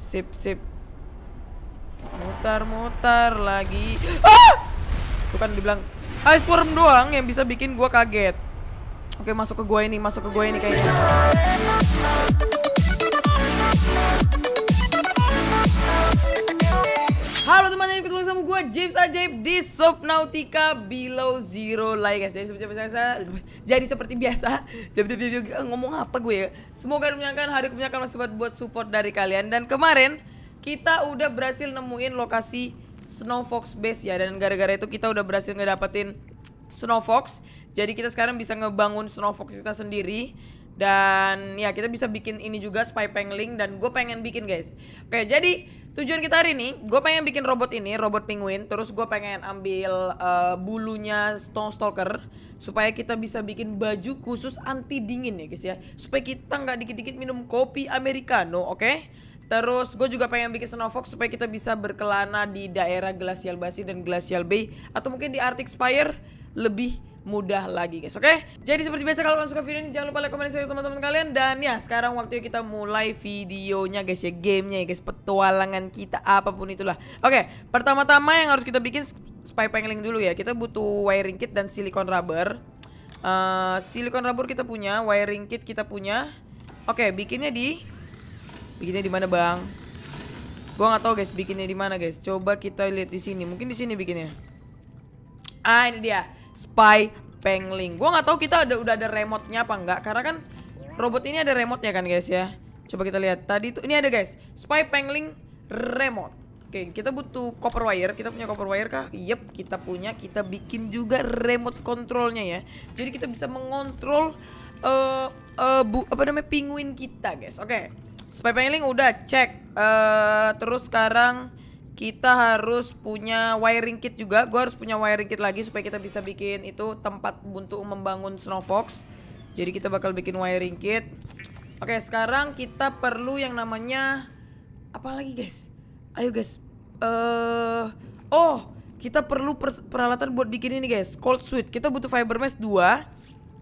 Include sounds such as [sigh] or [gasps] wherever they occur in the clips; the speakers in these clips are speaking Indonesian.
Sip, sip. Mutar-mutar lagi. Ah! bukan dibilang ice worm doang yang bisa bikin gua kaget. Oke, masuk ke gua ini, masuk ke gua ini kayaknya. Halo teman teman ketemu sama gue James Ajaib di Subnautica Below Zero Like guys. Ya, jadi seperti biasa, jadi seperti biasa, jadi ngomong apa gue ya. Semoga menyenangkan hari kemenyenangkan masih buat buat support dari kalian dan kemarin kita udah berhasil nemuin lokasi Snow Fox Base ya dan gara-gara itu kita udah berhasil ngedapetin Snow Fox. Jadi kita sekarang bisa ngebangun Snow Fox kita sendiri dan ya kita bisa bikin ini juga spy pengling dan gue pengen bikin guys oke jadi tujuan kita hari ini gue pengen bikin robot ini robot penguin terus gue pengen ambil uh, bulunya stone stalker supaya kita bisa bikin baju khusus anti dingin ya guys ya supaya kita nggak dikit-dikit minum kopi americano oke okay? Terus gue juga pengen bikin snowfox supaya kita bisa berkelana di daerah Glacial basin dan Glacial Bay atau mungkin di Arctic Spire lebih mudah lagi guys oke okay? jadi seperti biasa kalau kalian suka video ini jangan lupa like komen share teman-teman kalian dan ya sekarang waktunya kita mulai videonya guys ya gamenya ya guys petualangan kita apapun itulah oke okay, pertama-tama yang harus kita bikin spy pengling dulu ya kita butuh wiring kit dan silikon rubber uh, silikon rubber kita punya wiring kit kita punya oke okay, bikinnya di Bikinnya di mana, Bang? Gua nggak tahu, guys, bikinnya di mana, guys. Coba kita lihat di sini. Mungkin di sini bikinnya. Ah, ini dia. Spy Pengling. Gua nggak tahu kita ada udah ada remote apa nggak? karena kan robot ini ada remote kan, guys ya. Coba kita lihat. Tadi tuh ini ada, guys. Spy Pengling remote. Oke, kita butuh copper wire. Kita punya copper wire kah? Yep, kita punya. Kita bikin juga remote controlnya ya. Jadi kita bisa mengontrol uh, uh, bu apa namanya penguin kita, guys. Oke, Spy udah cek. Uh, terus sekarang kita harus punya wiring kit juga. Gue harus punya wiring kit lagi supaya kita bisa bikin itu tempat untuk membangun Snow Fox. Jadi kita bakal bikin wiring kit. Oke, sekarang kita perlu yang namanya apa lagi, guys? Ayo, guys. Eh uh, oh, kita perlu per peralatan buat bikin ini, guys. Cold suit. Kita butuh fiber mesh 2.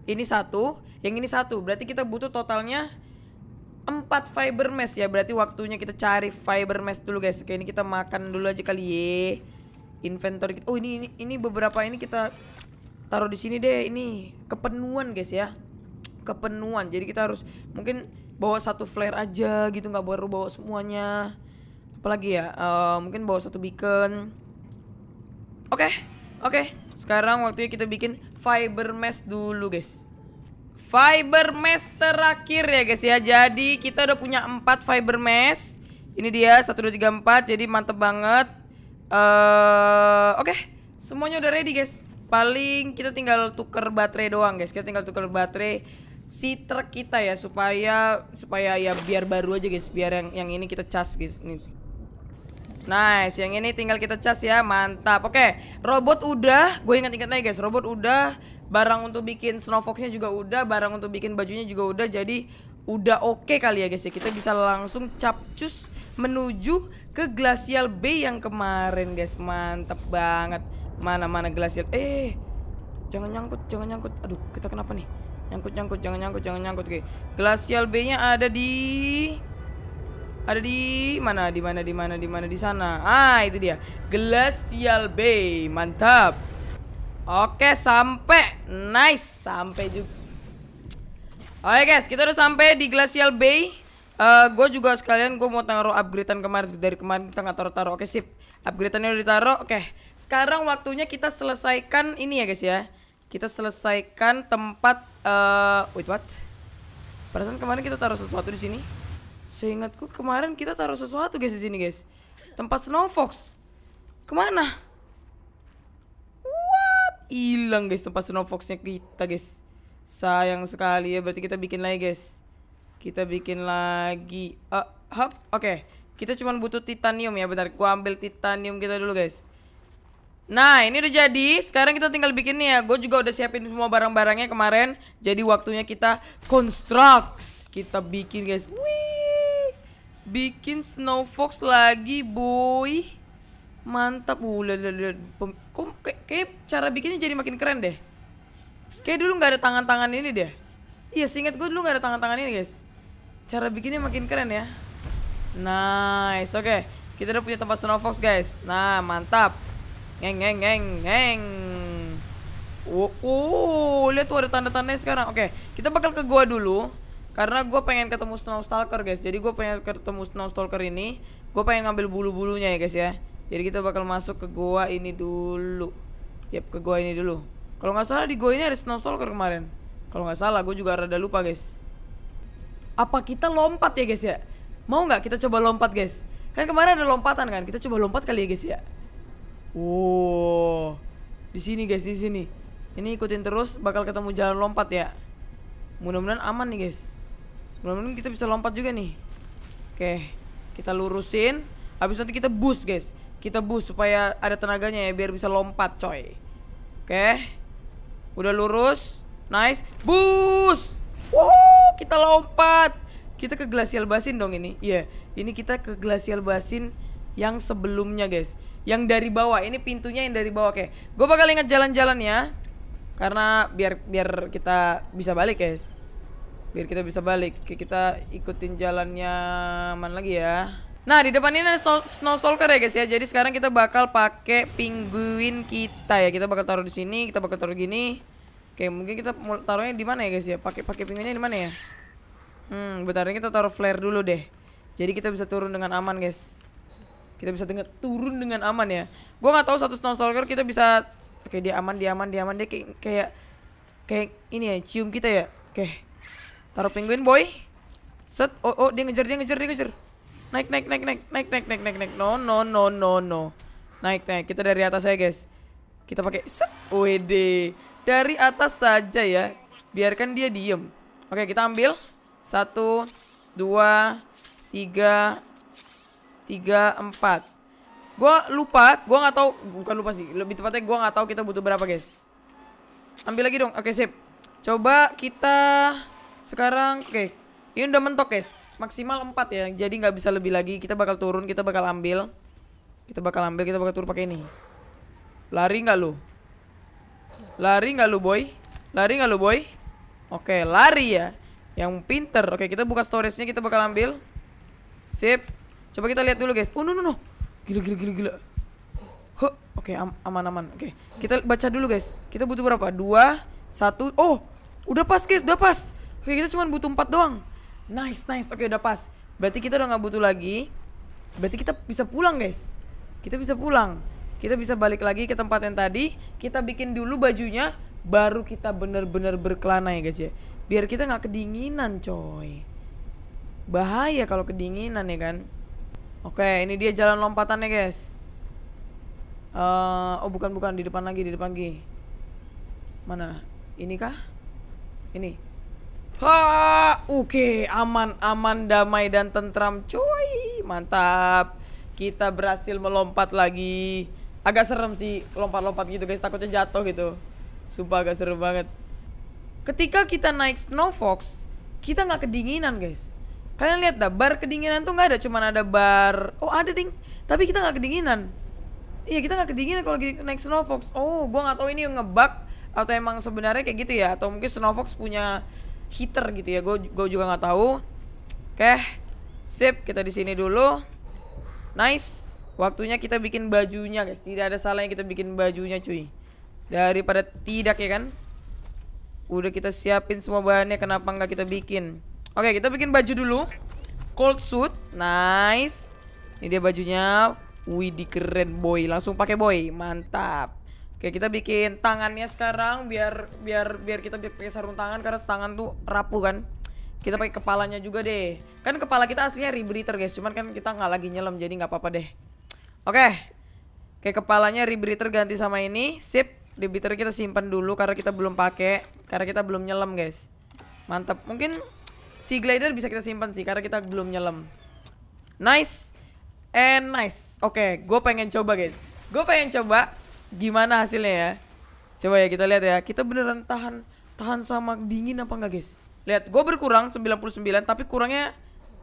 Ini satu, yang ini satu. Berarti kita butuh totalnya 4 fiber mesh ya Berarti waktunya kita cari fiber mesh dulu guys Oke ini kita makan dulu aja kali ye ya. Inventory kita Oh ini, ini, ini beberapa ini kita taruh di sini deh Ini kepenuhan guys ya Kepenuhan Jadi kita harus mungkin bawa satu flare aja gitu Gak baru bawa semuanya Apalagi ya uh, Mungkin bawa satu beacon Oke okay, Oke okay. Sekarang waktunya kita bikin fiber mesh dulu guys Fiber mesh terakhir ya guys ya. Jadi kita udah punya 4 fiber mesh. Ini dia 1 2 3 4. Jadi mantep banget. uh, oke. Okay. Semuanya udah ready guys. Paling kita tinggal tuker baterai doang guys. Kita tinggal tuker baterai si truk kita ya supaya supaya ya biar baru aja guys. Biar yang yang ini kita cas guys. Nih. Nice, yang ini tinggal kita cas ya. Mantap. Oke, okay. robot udah. Gue ingat-ingat lagi guys, robot udah barang untuk bikin snowfoxnya juga udah barang untuk bikin bajunya juga udah jadi udah oke okay kali ya guys ya kita bisa langsung capcus menuju ke glacial bay yang kemarin guys mantep banget mana mana glacial eh jangan nyangkut jangan nyangkut aduh kita kenapa nih nyangkut nyangkut jangan nyangkut jangan nyangkut oke glacial bay nya ada di ada di mana di mana di mana di mana di sana ah itu dia glacial bay mantap Oke, sampai. Nice, sampai juga. Oke guys, kita udah sampai di Glacial Bay. Uh, eh, gue juga sekalian gue mau taruh upgradean kemarin dari kemarin kita nggak taruh-taruh. Oke sip, upgradeannya udah ditaruh. Oke, sekarang waktunya kita selesaikan ini ya guys ya. Kita selesaikan tempat. Uh, wait what? Perasaan kemarin kita taruh sesuatu di sini. Seingatku kemarin kita taruh sesuatu guys di sini guys. Tempat Snow Fox. Kemana? hilang guys tempat snowfoxnya kita guys sayang sekali ya berarti kita bikin lagi guys kita bikin lagi uh, hop oke okay. kita cuma butuh titanium ya bentar gua ambil titanium kita dulu guys Nah ini udah jadi Sekarang kita tinggal bikin nih ya Gue juga udah siapin semua barang-barangnya kemarin Jadi waktunya kita constructs Kita bikin guys Wih Bikin snow fox lagi boy Mantap uh, Kok kayak, cara bikinnya jadi makin keren deh. Kayak dulu nggak ada tangan-tangan ini deh. Iya, singkat gue dulu nggak ada tangan-tangan ini, guys. Cara bikinnya makin keren ya. Nice, oke. Okay. Kita udah punya tempat Snow Fox, guys. Nah, mantap. Ngeng, ngeng, ngeng, ngeng. Oh, oh lihat tuh ada tanda-tandanya sekarang. Oke, okay. kita bakal ke gua dulu. Karena gue pengen ketemu Snow Stalker guys Jadi gue pengen ketemu Snow Stalker ini Gue pengen ngambil bulu-bulunya ya guys ya jadi kita bakal masuk ke goa ini dulu. Yap, ke goa ini dulu. Kalau nggak salah di goa ini ada snowstalker kemarin. Kalau nggak salah, gue juga rada lupa guys. Apa kita lompat ya guys ya? Mau nggak kita coba lompat guys? Kan kemarin ada lompatan kan? Kita coba lompat kali ya guys ya. Wow, di sini guys, di sini. Ini ikutin terus, bakal ketemu jalan lompat ya. Mudah-mudahan aman nih guys. Mudah-mudahan kita bisa lompat juga nih. Oke, kita lurusin. Habis nanti kita boost guys kita bus supaya ada tenaganya ya biar bisa lompat coy. Oke. Okay. Udah lurus. Nice. bus, Wow, kita lompat. Kita ke glacial basin dong ini. Iya, yeah. ini kita ke glacial basin yang sebelumnya, guys. Yang dari bawah. Ini pintunya yang dari bawah, oke. Okay. Gue bakal ingat jalan-jalan ya. Karena biar biar kita bisa balik, guys biar kita bisa balik kita ikutin jalannya mana lagi ya Nah, di depan ini ada snow, snow stalker ya guys ya. Jadi sekarang kita bakal pakai penguin kita ya. Kita bakal taruh di sini, kita bakal taruh gini. Oke, mungkin kita taruhnya di mana ya guys ya? Pakai pakai pinguinnya di mana ya? Hmm, bentar kita taruh flare dulu deh. Jadi kita bisa turun dengan aman, guys. Kita bisa dengar turun dengan aman ya. Gua nggak tahu satu snow stalker kita bisa Oke, dia aman, dia aman, dia aman. Dia kayak kayak kayak ini ya, cium kita ya. Oke. Taruh penguin, boy. Set. Oh, oh, dia ngejar, dia ngejar, dia ngejar. Naik, naik, naik, naik, naik, naik, naik, naik, naik. No, no, no, no, no. Naik, naik. Kita dari atas ya, guys. Kita pakai set. WD. Dari atas saja ya. Biarkan dia diem. Oke, kita ambil. Satu, dua, tiga, tiga, empat. Gue lupa. Gue nggak tahu. Bukan lupa sih. Lebih tepatnya gue nggak tahu kita butuh berapa, guys. Ambil lagi dong. Oke, sip. Coba kita sekarang. Oke. Ini udah mentok, guys maksimal 4 ya jadi nggak bisa lebih lagi kita bakal turun kita bakal ambil kita bakal ambil kita bakal turun pakai ini lari nggak lu lari nggak lu boy lari nggak lu boy oke lari ya yang pinter oke kita buka storage nya kita bakal ambil sip coba kita lihat dulu guys oh no no no gila gila gila gila huh. oke am aman aman oke kita baca dulu guys kita butuh berapa dua satu oh udah pas guys udah pas oke kita cuma butuh empat doang Nice, nice. Oke, udah pas. Berarti kita udah nggak butuh lagi. Berarti kita bisa pulang, guys. Kita bisa pulang. Kita bisa balik lagi ke tempat yang tadi. Kita bikin dulu bajunya, baru kita bener-bener berkelana ya, guys ya. Biar kita nggak kedinginan, coy. Bahaya kalau kedinginan ya kan. Oke, ini dia jalan lompatannya, guys. Uh, oh, bukan bukan di depan lagi, di depan lagi. Mana? Ini kah? Ini. Ha, oke, okay. aman, aman, damai dan tentram, coy. Mantap. Kita berhasil melompat lagi. Agak serem sih lompat-lompat gitu, guys. Takutnya jatuh gitu. Sumpah agak seru banget. Ketika kita naik Snow Fox, kita nggak kedinginan, guys. Kalian lihat dah, bar kedinginan tuh nggak ada, cuman ada bar. Oh, ada ding. Tapi kita nggak kedinginan. Iya, kita nggak kedinginan kalau kita naik Snow Fox. Oh, gua nggak tahu ini ngebug atau emang sebenarnya kayak gitu ya atau mungkin Snow Fox punya heater gitu ya. Gue gue juga nggak tahu. Oke, sip kita di sini dulu. Nice. Waktunya kita bikin bajunya guys. Tidak ada salahnya kita bikin bajunya cuy. Daripada tidak ya kan. Udah kita siapin semua bahannya kenapa nggak kita bikin. Oke kita bikin baju dulu. Cold suit. Nice. Ini dia bajunya. Widi keren boy. Langsung pakai boy. Mantap. Oke, kita bikin tangannya sekarang biar biar biar kita pakai sarung tangan karena tangan tuh rapuh kan. Kita pakai kepalanya juga deh. Kan kepala kita aslinya rebreather guys, cuman kan kita nggak lagi nyelam jadi nggak apa-apa deh. Oke. Oke, kepalanya rebreather ganti sama ini. Sip. Rebreather kita simpan dulu karena kita belum pakai, karena kita belum nyelam guys. Mantap. Mungkin si glider bisa kita simpan sih karena kita belum nyelam. Nice. And nice. Oke, gue pengen coba guys. Gue pengen coba gimana hasilnya ya. Coba ya kita lihat ya. Kita beneran tahan tahan sama dingin apa enggak guys? Lihat, gue berkurang 99 tapi kurangnya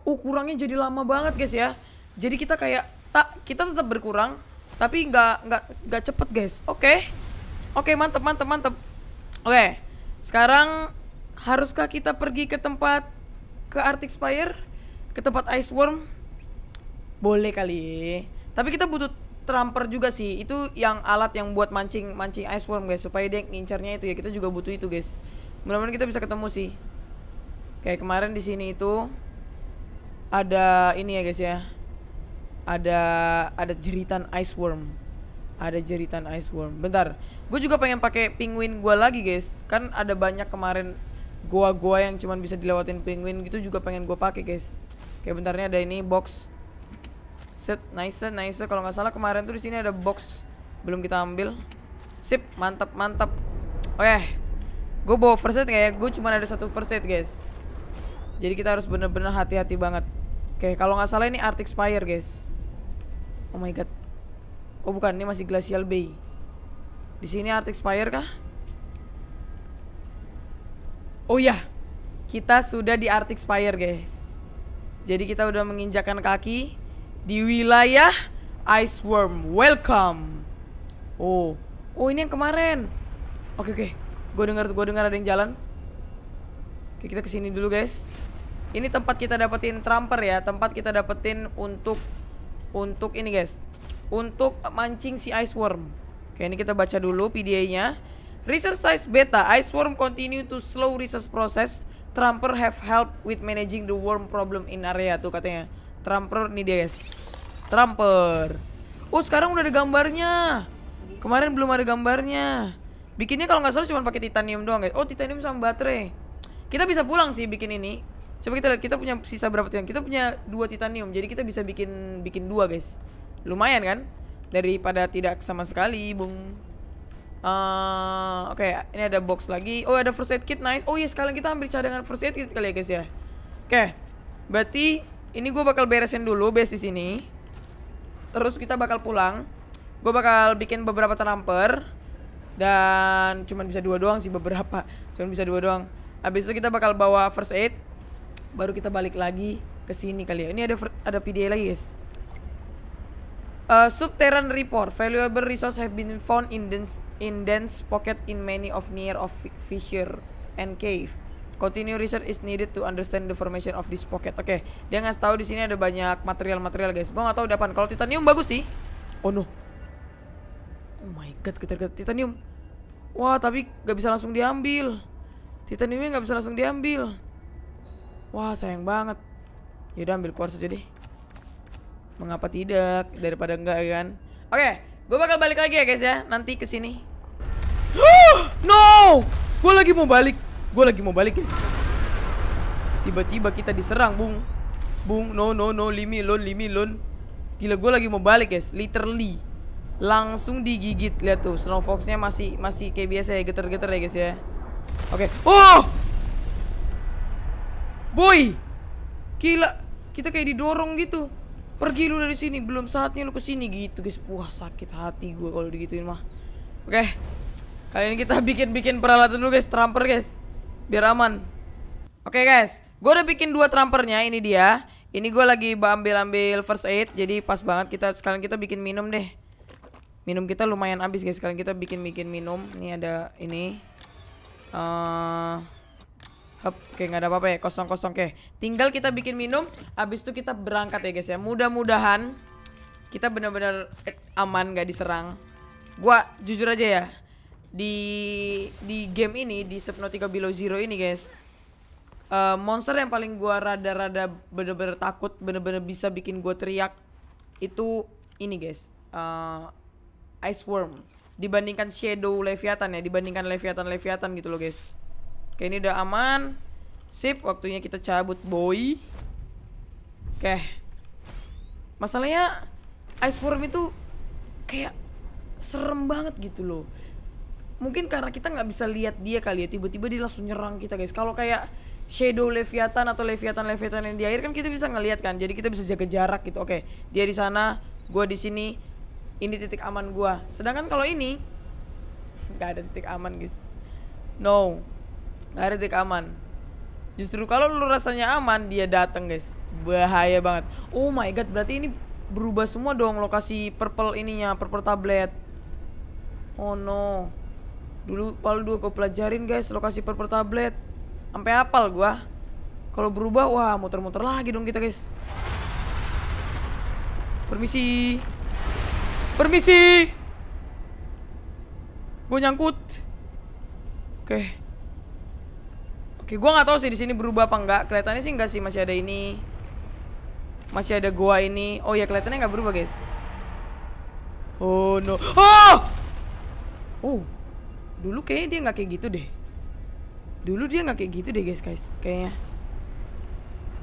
uh kurangnya jadi lama banget guys ya. Jadi kita kayak tak kita tetap berkurang tapi nggak nggak nggak cepet guys. Oke. Okay. Oke, okay, mantep mantep mantep. Oke. Okay. Sekarang haruskah kita pergi ke tempat ke Arctic Spire? Ke tempat Ice Worm? Boleh kali. Tapi kita butuh tramper juga sih itu yang alat yang buat mancing mancing ice worm guys supaya dia ngincarnya itu ya kita juga butuh itu guys mudah-mudahan kita bisa ketemu sih kayak kemarin di sini itu ada ini ya guys ya ada ada jeritan ice worm ada jeritan ice worm bentar gue juga pengen pakai penguin gue lagi guys kan ada banyak kemarin goa-goa yang cuman bisa dilewatin penguin gitu juga pengen gue pakai guys kayak bentarnya ada ini box set nice, set nice. Kalau nggak salah kemarin tuh di sini ada box belum kita ambil. Sip, mantap, mantap. oke Okay. gue bawa first aid kayak ya? Gue cuma ada satu first aid guys. Jadi kita harus bener-bener hati-hati banget. Oke, kalau nggak salah ini Arctic Spire guys. Oh my god. Oh bukan, ini masih Glacial Bay. Di sini Arctic Spire kah? Oh iya kita sudah di Arctic Spire guys. Jadi kita udah menginjakan kaki di wilayah Ice Worm Welcome. Oh, oh ini yang kemarin. Oke oke, gue dengar gue dengar ada yang jalan. Oke kita kesini dulu guys. Ini tempat kita dapetin trumper ya, tempat kita dapetin untuk untuk ini guys, untuk mancing si Ice Worm. Oke ini kita baca dulu PDA-nya. Research size beta, Ice Worm continue to slow research process. Trumper have help with managing the worm problem in area tuh katanya. Trumper nih dia guys. Trumper. Oh sekarang udah ada gambarnya. Kemarin belum ada gambarnya. Bikinnya kalau nggak salah cuma pakai titanium doang guys. Oh titanium sama baterai. Kita bisa pulang sih bikin ini. Coba kita lihat kita punya sisa berapa titanium. Kita punya dua titanium. Jadi kita bisa bikin bikin dua guys. Lumayan kan? Daripada tidak sama sekali, bung. Uh, eh, Oke, okay, ini ada box lagi. Oh ada first aid kit, nice. Oh iya, sekarang kita ambil cadangan first aid kit kali ya guys ya. Oke, okay. berarti ini gue bakal beresin dulu base di sini. Terus kita bakal pulang. Gue bakal bikin beberapa ternamper dan cuman bisa dua doang sih beberapa. Cuman bisa dua doang. Habis itu kita bakal bawa first aid. Baru kita balik lagi ke sini kali ya. Ini ada ada PDA lagi, guys. Uh, subterranean report. Valuable resource have been found in dense, in dense pocket in many of near of fissure and cave. Continue research is needed to understand the formation of this pocket. Oke, okay. dia ngasih tahu di sini ada banyak material-material guys. Gua nggak tahu depan. Kalau titanium bagus sih. Oh no. Oh my god, getar-getar titanium. Wah, tapi nggak bisa langsung diambil. Titaniumnya nggak bisa langsung diambil. Wah, sayang banget. Ya udah ambil kuarsa aja deh. Mengapa tidak daripada enggak ya kan? Oke, okay, gue bakal balik lagi ya guys ya nanti ke sini. [gasps] no, gue lagi mau balik. Gue lagi mau balik guys Tiba-tiba kita diserang bung Bung no no no limi lon limi lon Gila gue lagi mau balik guys Literally Langsung digigit Lihat tuh Snow foxnya masih Masih kayak biasa ya Geter-geter ya guys ya Oke okay. Oh Boy Gila Kita kayak didorong gitu Pergi lu dari sini Belum saatnya lu kesini gitu guys Wah sakit hati gue kalau digituin mah Oke okay. Kali ini kita [laughs] bikin-bikin peralatan dulu guys Tramper guys biar aman. Oke okay, guys, gue udah bikin dua trampernya ini dia. Ini gue lagi ambil-ambil first aid, jadi pas banget kita sekarang kita bikin minum deh. Minum kita lumayan habis guys, sekarang kita bikin-bikin minum. Ini ada ini. Uh, oke okay, nggak ada apa-apa ya, kosong-kosong oke. Okay. Tinggal kita bikin minum, habis itu kita berangkat ya guys ya. Mudah-mudahan kita benar-benar aman gak diserang. Gua jujur aja ya, di di game ini di Subnautica Below Zero ini guys uh, monster yang paling gua rada-rada bener-bener takut bener-bener bisa bikin gua teriak itu ini guys uh, Ice Worm dibandingkan Shadow Leviathan ya dibandingkan Leviathan Leviathan gitu loh guys oke ini udah aman sip waktunya kita cabut boy oke masalahnya Ice Worm itu kayak serem banget gitu loh mungkin karena kita nggak bisa lihat dia kali ya tiba-tiba dia langsung nyerang kita guys kalau kayak shadow leviathan atau leviathan leviathan yang di air kan kita bisa ngelihat kan jadi kita bisa jaga jarak gitu oke dia di sana gua di sini ini titik aman gua sedangkan kalau ini [laughs] nggak ada titik aman guys no nggak ada titik aman justru kalau lu rasanya aman dia datang guys bahaya banget oh my god berarti ini berubah semua dong lokasi purple ininya purple tablet oh no Dulu Pal dulu gue pelajarin guys lokasi per per tablet. Sampai apal gua. Kalau berubah wah muter-muter lagi dong kita guys. Permisi. Permisi. Gue nyangkut. Oke. Oke, gua nggak tahu sih di sini berubah apa enggak. Kelihatannya sih enggak sih masih ada ini. Masih ada gua ini. Oh ya kelihatannya nggak berubah, guys. Oh no. Ah! Oh! Oh dulu kayaknya dia nggak kayak gitu deh dulu dia nggak kayak gitu deh guys guys kayaknya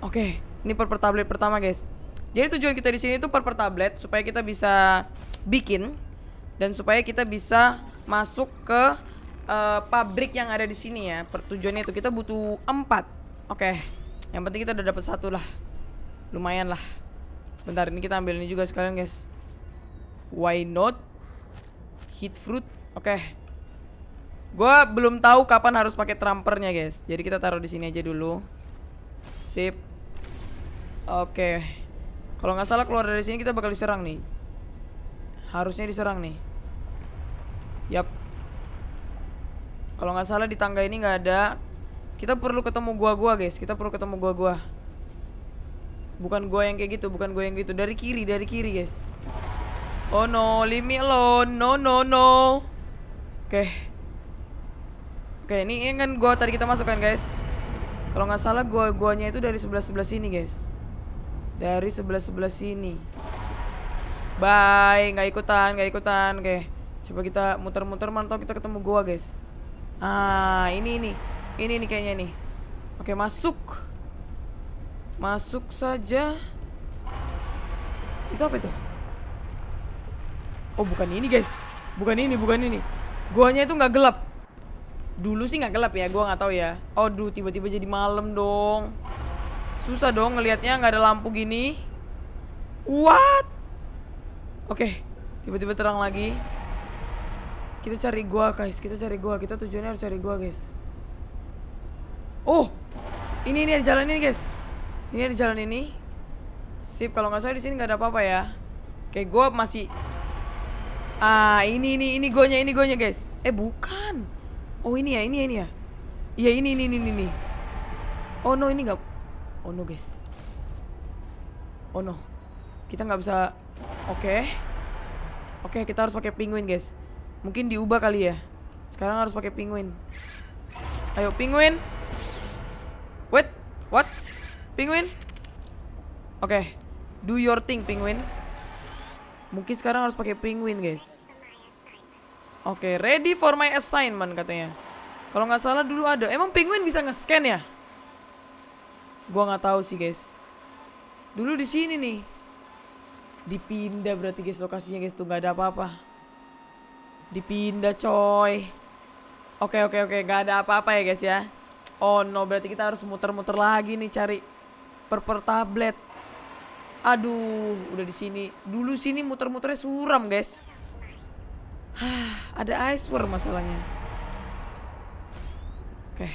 oke okay, ini per tablet pertama guys jadi tujuan kita di sini itu per tablet supaya kita bisa bikin dan supaya kita bisa masuk ke uh, pabrik yang ada di sini ya pertujuannya itu kita butuh empat oke okay. yang penting kita udah dapat satu lah lumayan lah bentar ini kita ambil ini juga sekalian guys why not heat fruit oke okay. Gue belum tahu kapan harus pakai trampernya guys. Jadi kita taruh di sini aja dulu. Sip. Oke. Okay. Kalau nggak salah keluar dari sini kita bakal diserang nih. Harusnya diserang nih. Yap. Kalau nggak salah di tangga ini nggak ada. Kita perlu ketemu gua-gua guys. Kita perlu ketemu gua-gua. Bukan gua yang kayak gitu, bukan gua yang gitu. Dari kiri, dari kiri guys. Oh no, leave me alone. No no no. Oke. Okay. Oke, ini, ini kan gua tadi kita masukkan, guys. Kalau nggak salah gua guanya itu dari sebelah-sebelah sini, guys. Dari sebelah-sebelah sini. Bye, nggak ikutan, nggak ikutan. Oke. Coba kita muter-muter mantau kita ketemu gua, guys. Ah, ini ini. Ini ini kayaknya nih. Oke, masuk. Masuk saja. Itu apa itu? Oh, bukan ini, guys. Bukan ini, bukan ini. Guanya itu nggak gelap dulu sih nggak gelap ya gue nggak tahu ya aduh tiba-tiba jadi malam dong susah dong ngelihatnya nggak ada lampu gini what oke okay. tiba-tiba terang lagi kita cari gua guys kita cari gua kita tujuannya harus cari gua guys oh ini ini ada jalan ini guys ini ada jalan ini sip kalau nggak salah di sini nggak ada apa-apa ya kayak gua masih ah ini ini ini gonya ini gonya guys eh bukan Oh ini ya, ini ya, ini ya. Iya ini, ini, ini, ini. Oh no, ini nggak. Oh no guys. Oh no, kita nggak bisa. Oke. Okay. Oke, okay, kita harus pakai penguin guys. Mungkin diubah kali ya. Sekarang harus pakai penguin. Ayo penguin. Wait, what? Penguin? Oke, okay. do your thing penguin. Mungkin sekarang harus pakai penguin guys. Oke, okay, ready for my assignment katanya. Kalau nggak salah dulu ada. Emang penguin bisa nge-scan ya? Gua nggak tahu sih, guys. Dulu di sini nih. Dipindah berarti guys lokasinya guys tuh nggak ada apa-apa. Dipindah coy. Oke okay, oke okay, oke, okay. nggak ada apa-apa ya guys ya. Oh no, berarti kita harus muter-muter lagi nih cari per per tablet. Aduh, udah di sini. Dulu sini muter-muternya suram, guys. [sighs] ada ice war masalahnya. Oke.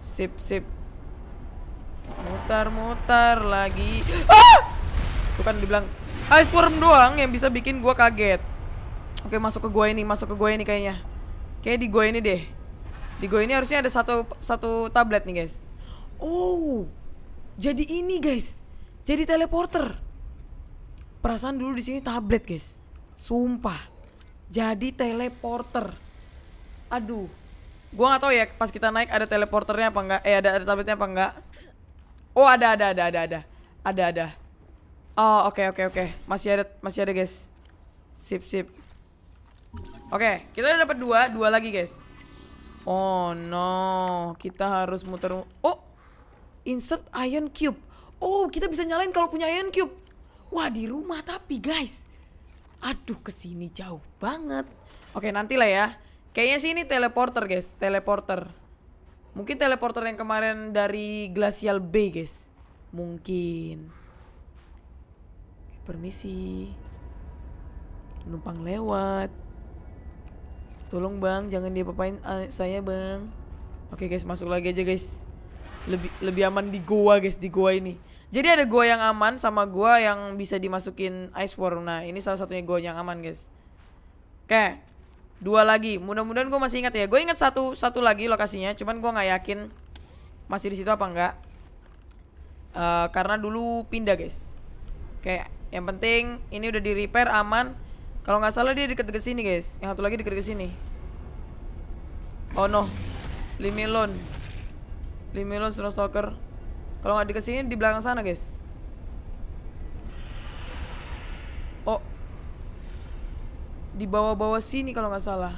Sip, sip. Mutar-mutar lagi. [gasps] Ah! kan dibilang ice worm doang yang bisa bikin gua kaget. Oke, masuk ke gua ini, masuk ke gua ini kayaknya. Kayak di gua ini deh. Di gua ini harusnya ada satu satu tablet nih, guys. Oh. Jadi ini, guys. Jadi teleporter. Perasaan dulu di sini tablet, guys. Sumpah jadi teleporter aduh gua nggak tau ya pas kita naik ada teleporternya apa enggak eh ada ada tabletnya apa enggak oh ada ada ada ada ada ada ada oh oke okay, oke okay, oke okay. masih ada masih ada guys sip sip oke okay, kita udah dapat dua dua lagi guys oh no kita harus muter oh insert iron cube oh kita bisa nyalain kalau punya iron cube wah di rumah tapi guys Aduh kesini jauh banget. Oke nantilah ya. Kayaknya sini teleporter guys, teleporter. Mungkin teleporter yang kemarin dari Glacial Bay guys. Mungkin. Permisi. Numpang lewat. Tolong bang, jangan dia papain eh, saya bang. Oke guys, masuk lagi aja guys. Lebih lebih aman di goa guys, di goa ini jadi ada gua yang aman sama gua yang bisa dimasukin ice war nah ini salah satunya gua yang aman guys oke dua lagi mudah-mudahan gua masih ingat ya Gua ingat satu satu lagi lokasinya cuman gua nggak yakin masih di situ apa enggak uh, eh, karena dulu pindah guys Oke, yang penting ini udah di repair aman kalau nggak salah dia deket-deket sini guys yang satu lagi deket-deket sini oh no Limilon Limilon Snow Stalker kalau nggak dikasih di belakang sana, guys. Oh. Di bawah-bawah sini kalau nggak salah.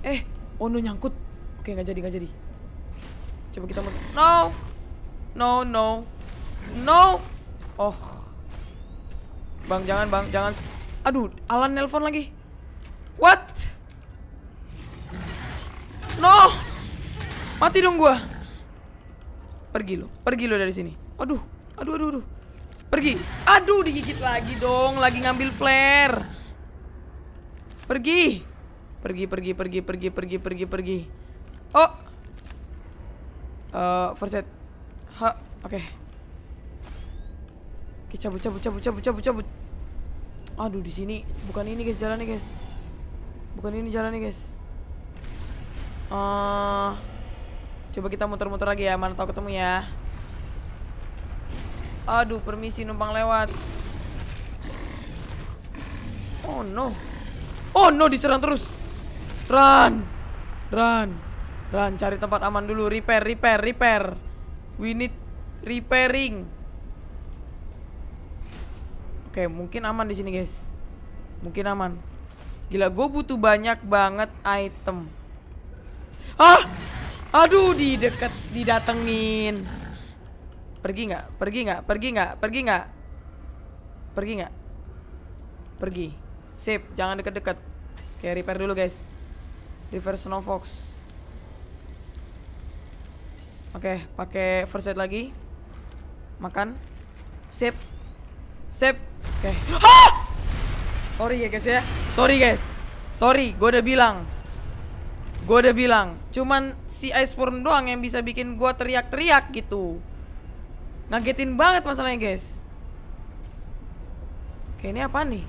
Eh, Ono oh, nyangkut. Oke, nggak jadi, nggak jadi. Coba kita mau... No! No, no. No! Oh. Bang, jangan, bang. Jangan. Aduh, Alan nelpon lagi. What? No! Mati dong gua. Pergi lo, pergi lo dari sini. Aduh, aduh, aduh, aduh. Pergi. Aduh, digigit lagi dong. Lagi ngambil flare. Pergi. Pergi, pergi, pergi, pergi, pergi, pergi, pergi. Oh. Uh, first aid. Ha, oke. Okay. Oke, okay, cabut, cabut, cabut, cabut, cabut, cabut. Aduh, di sini bukan ini guys jalan nih guys. Bukan ini jalan nih guys. Ah. Uh, Coba kita muter-muter lagi ya, mana tahu ketemu ya. Aduh, permisi numpang lewat. Oh no. Oh no, diserang terus. Run. Run. Run, cari tempat aman dulu. Repair, repair, repair. We need repairing. Oke, mungkin aman di sini, guys. Mungkin aman. Gila, gue butuh banyak banget item. Ah! Aduh, di deket, didatengin. Pergi nggak? Pergi nggak? Pergi nggak? Pergi nggak? Pergi nggak? Pergi. Sip, jangan deket-deket. Oke, repair dulu guys. Reverse Fox. Oke, pakai first aid lagi. Makan. Sip. Sip. Oke. [gasps] Ah! Sorry ya guys ya. Sorry guys. Sorry, gue udah bilang Gue udah bilang, cuman si Iceworm doang yang bisa bikin gue teriak-teriak gitu. Ngagetin banget masalahnya guys. Oke ini apa nih?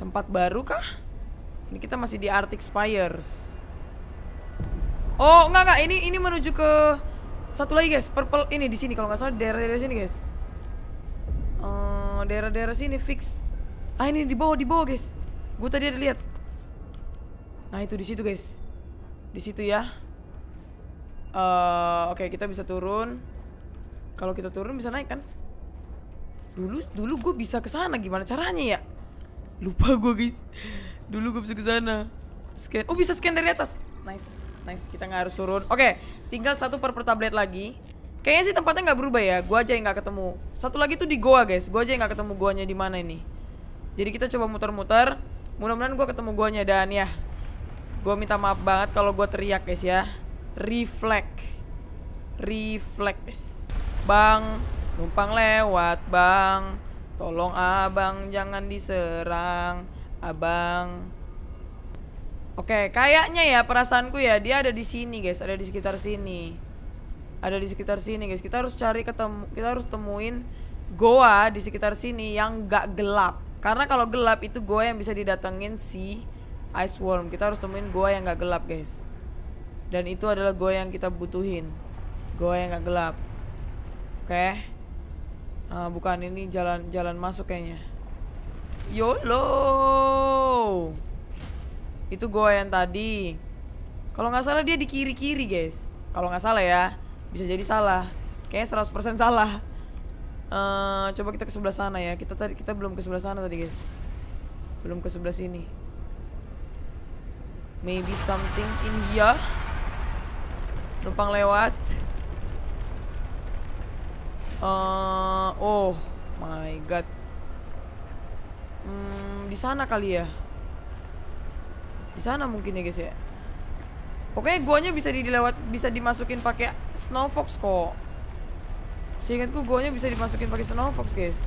Tempat baru kah? Ini kita masih di Arctic Spires. Oh enggak enggak ini ini menuju ke satu lagi guys purple ini di sini kalau nggak salah daerah-daerah sini guys. daerah daerah-daerah sini fix. Ah ini di bawah di bawah guys. Gue tadi ada lihat. Nah itu di situ guys. Di situ ya. Uh, Oke okay, kita bisa turun. Kalau kita turun bisa naik kan? Dulu dulu gue bisa kesana gimana caranya ya? Lupa gue guys. Dulu gue bisa kesana. Scan. Oh bisa scan dari atas. Nice, nice. Kita nggak harus turun. Oke, okay, tinggal satu per per tablet lagi. Kayaknya sih tempatnya nggak berubah ya. gue aja yang nggak ketemu. Satu lagi tuh di goa, guys. gue aja yang nggak ketemu goanya di mana ini. Jadi kita coba muter-muter. Mudah-mudahan gue ketemu goanya dan ya, Gue minta maaf banget kalau gue teriak guys ya. Reflect. Reflect guys. Bang, numpang lewat bang. Tolong abang jangan diserang. Abang. Oke, kayaknya ya perasaanku ya dia ada di sini guys, ada di sekitar sini. Ada di sekitar sini guys. Kita harus cari ketemu, kita harus temuin goa di sekitar sini yang gak gelap. Karena kalau gelap itu goa yang bisa didatengin si ice worm kita harus temuin gua yang gak gelap guys dan itu adalah gua yang kita butuhin gua yang gak gelap oke okay. uh, eh, bukan ini jalan jalan masuk kayaknya yolo itu gua yang tadi kalau nggak salah dia di kiri kiri guys kalau nggak salah ya bisa jadi salah kayaknya 100% salah uh, coba kita ke sebelah sana ya kita tadi kita belum ke sebelah sana tadi guys belum ke sebelah sini Maybe something in here. Numpang lewat. Uh, oh my god. Hmm, di sana kali ya. Di sana mungkin ya guys ya. Oke guanya bisa dilewat bisa dimasukin pakai Snow Fox kok. Seingatku guanya bisa dimasukin pakai Snow Fox guys.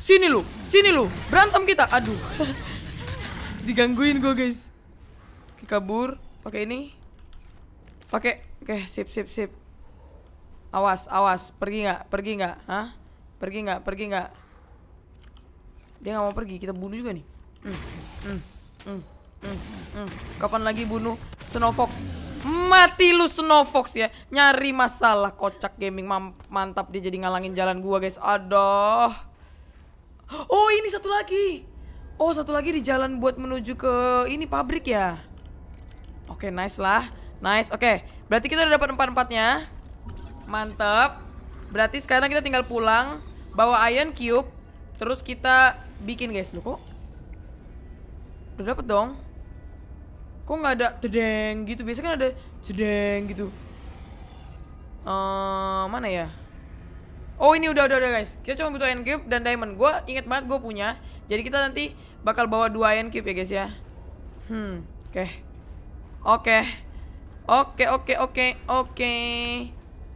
Sini lu, sini lu, berantem kita. Aduh. [laughs] digangguin gue guys kabur pakai ini pakai oke sip sip sip awas awas pergi nggak pergi nggak hah pergi nggak pergi nggak dia nggak mau pergi kita bunuh juga nih mm, mm, mm, mm, mm. kapan lagi bunuh snow fox mati lu snow fox ya nyari masalah kocak gaming mantap dia jadi ngalangin jalan gua guys aduh oh ini satu lagi Oh, satu lagi di jalan buat menuju ke ini pabrik ya. Oke, okay, nice lah. Nice. Oke, okay. berarti kita udah dapat empat-empatnya. Mantap. Berarti sekarang kita tinggal pulang, bawa iron cube, terus kita bikin guys. Lu kok udah dapet dong? Kok nggak ada cedeng gitu? Biasanya kan ada cedeng gitu. Uh, mana ya? Oh ini udah udah udah guys. Kita cuma butuh iron cube dan diamond. Gue inget banget gue punya jadi kita nanti bakal bawa dua Iron Cube ya guys ya. Hmm, oke. Oke. Oke, oke, oke, oke.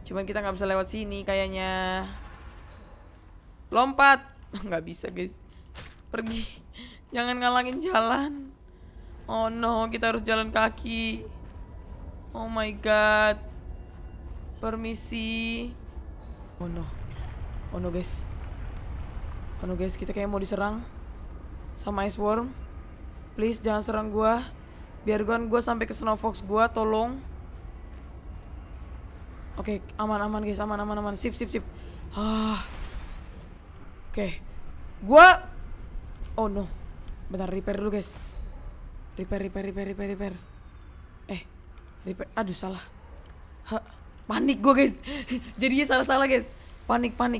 Cuman kita nggak bisa lewat sini kayaknya. Lompat. [laughs] Nggak bisa guys. Pergi. Jangan ngalangin jalan. Oh no, kita harus jalan kaki. Oh my god. Permisi. Oh no. Oh no guys. Oh no guys, kita kayak mau diserang sama Ice Worm. Please jangan serang gua. Biar gua gua sampai ke Snow Fox gua, tolong. Oke, okay, aman-aman guys, aman-aman aman. Sip, sip, sip. Ah. Oke. Okay. Gua Oh no. Bentar repair dulu guys. Repair, repair, repair, repair, repair. Eh, repair. Aduh, salah. Ha, panik gua guys. [laughs] Jadinya salah-salah guys. Panik, panik.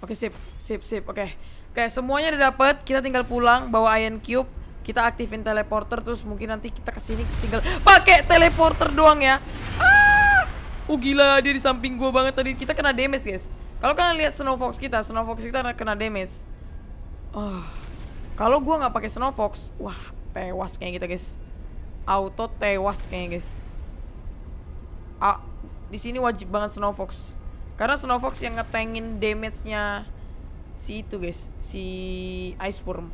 Oke, sip. Sip, sip. Oke. Oke, semuanya udah dapet. Kita tinggal pulang bawa Iron Cube. Kita aktifin teleporter terus mungkin nanti kita ke sini tinggal pakai teleporter doang ya. Ah! Oh gila, dia di samping gua banget tadi. Kita kena damage, guys. Kalau kalian lihat Snow Fox kita, Snow Fox kita kena damage. Oh. Kalau gua nggak pakai Snow Fox, wah, tewas kayak kita, guys. Auto tewas kayaknya, guys. Ah, di sini wajib banget Snow Fox. Karena Snowfox yang ngetengin damage-nya si itu guys, si Ice Worm.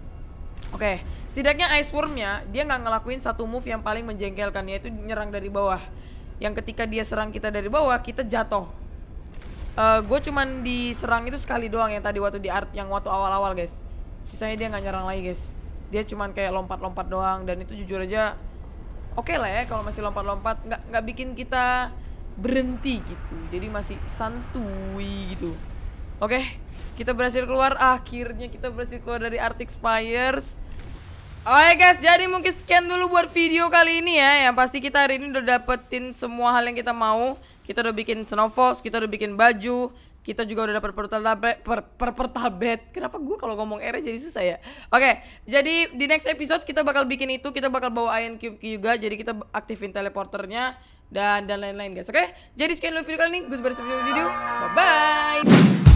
Oke, okay. setidaknya worm nya dia nggak ngelakuin satu move yang paling menjengkelkan yaitu nyerang dari bawah. Yang ketika dia serang kita dari bawah, kita jatuh. Uh, eh, gue cuman diserang itu sekali doang yang tadi waktu di art yang waktu awal-awal guys. Sisanya dia nggak nyerang lagi guys. Dia cuman kayak lompat-lompat doang dan itu jujur aja oke okay lah ya kalau masih lompat-lompat nggak nggak bikin kita berhenti gitu jadi masih santuy gitu oke kita berhasil keluar akhirnya kita berhasil keluar dari Arctic Spires Oke guys, jadi mungkin sekian dulu buat video kali ini ya. Yang pasti kita hari ini udah dapetin semua hal yang kita mau. Kita udah bikin snowfox, kita udah bikin baju, kita juga udah dapat tablet, per, per, Kenapa gue kalau ngomong R jadi susah ya? Oke, okay, jadi di next episode kita bakal bikin itu, kita bakal bawa Iron Cube juga. Jadi kita aktifin teleporternya dan dan lain-lain guys. Oke? Okay? Jadi sekian dulu video kali ini. Goodbye video. Bye bye.